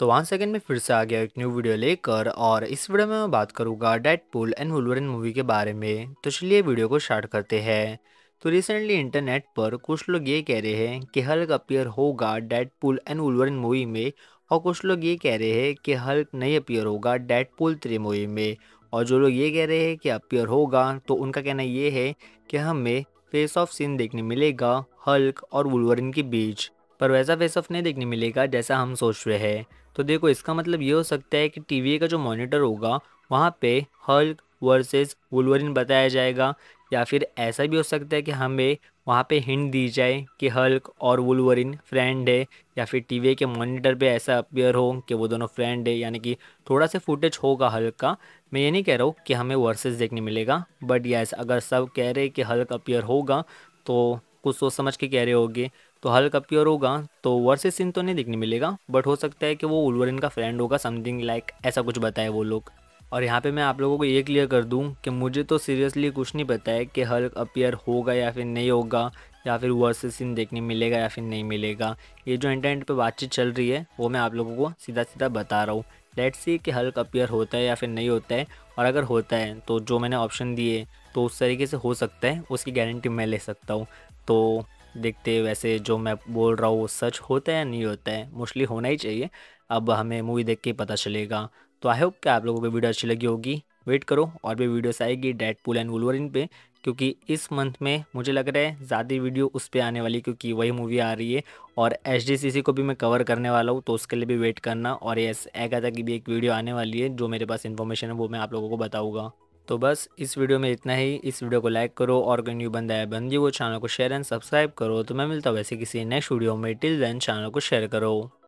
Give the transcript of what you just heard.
तो one second में फिर से आ गया एक न्यू वीडियो लेकर और इस वीडियो में मैं बात करूंगा Deadpool and Wolverine movie के बारे में तो चलिए वीडियो को स्टार्ट करते हैं तो रिसेंटली इंटरनेट पर कुछ लोग ये कह रहे हैं कि हल्क अपियर होगा Deadpool and Wolverine movie में और कुछ लोग ये कह रहे हैं कि हल्क नहीं अपियर होगा डेड पुल थ्री मूवी में और जो लोग ये कह रहे हैं कि अपियर होगा तो उनका कहना ये है कि हमें फेस ऑफ सीन देखने मिलेगा हल्क और वुलवरिन के बीच पर वैसा फेस ऑफ नहीं देखने मिलेगा जैसा हम सोच रहे हैं तो देखो इसका मतलब ये हो सकता है कि टी का जो मॉनिटर होगा वहाँ पे हल्क वर्सेस वुलवरिन बताया जाएगा या फिर ऐसा भी हो सकता है कि हमें वहाँ पे हिंट दी जाए कि हल्क और वुलवरिन फ्रेंड है या फिर टीवी के मॉनिटर पे ऐसा अपियर हो कि वो दोनों फ्रेंड है यानी कि थोड़ा सा फुटेज होगा हल्क का मैं ये नहीं कह रहा हूँ कि हमें वर्सेस देखने मिलेगा बट यस अगर सब कह रहे कि हल्क अपियर होगा तो कुछ सोच समझ के कह रहे होगे तो हल्क अपीयर होगा तो वर्सेस सीन तो नहीं देखने मिलेगा बट हो सकता है कि वो उल्वरिन का फ्रेंड होगा समथिंग लाइक ऐसा कुछ बताए वो लोग और यहाँ पे मैं आप लोगों को ये क्लियर कर दूँ कि मुझे तो सीरियसली कुछ नहीं पता है कि हल्क अपीयर होगा या फिर नहीं होगा या फिर वर्सेस सीन देखने मिलेगा या फिर नहीं मिलेगा ये जो इंटरनेट पे बातचीत चल रही है वो मैं आप लोगों को सीधा सीधा बता रहा हूँ लेट्स सी कि हल्क अपीयर होता है या फिर नहीं होता है और अगर होता है तो जो मैंने ऑप्शन दिए तो उस तरीके से हो सकता है उसकी गारंटी मैं ले सकता हूँ तो देखते वैसे जो मैं बोल रहा हूँ वो सच होता है या नहीं होता है मोस्टली होना ही चाहिए अब हमें मूवी देख के पता चलेगा तो आई होप कि आप लोगों को वीडियो अच्छी लगी होगी वेट करो और भी वीडियोस आएगी डेड पुल एंड वुलवरिन पे क्योंकि इस मंथ में मुझे लग रहा है ज़्यादा वीडियो उस पर आने वाली क्योंकि वही मूवी आ रही है और एच को भी मैं कवर करने वाला हूँ तो उसके लिए भी वेट करना और यस एगाथा की भी एक वीडियो आने वाली है जो मेरे पास इन्फॉर्मेशन है वो मैं आप लोगों को बताऊँगा तो बस इस वीडियो में इतना ही इस वीडियो को लाइक करो और कोई न्यू बंदा है बंदी वो चैनल को शेयर एंड सब्सक्राइब करो तो मैं मिलता हूँ वैसे किसी नेक्स्ट वीडियो में टिल देन चैनल को शेयर करो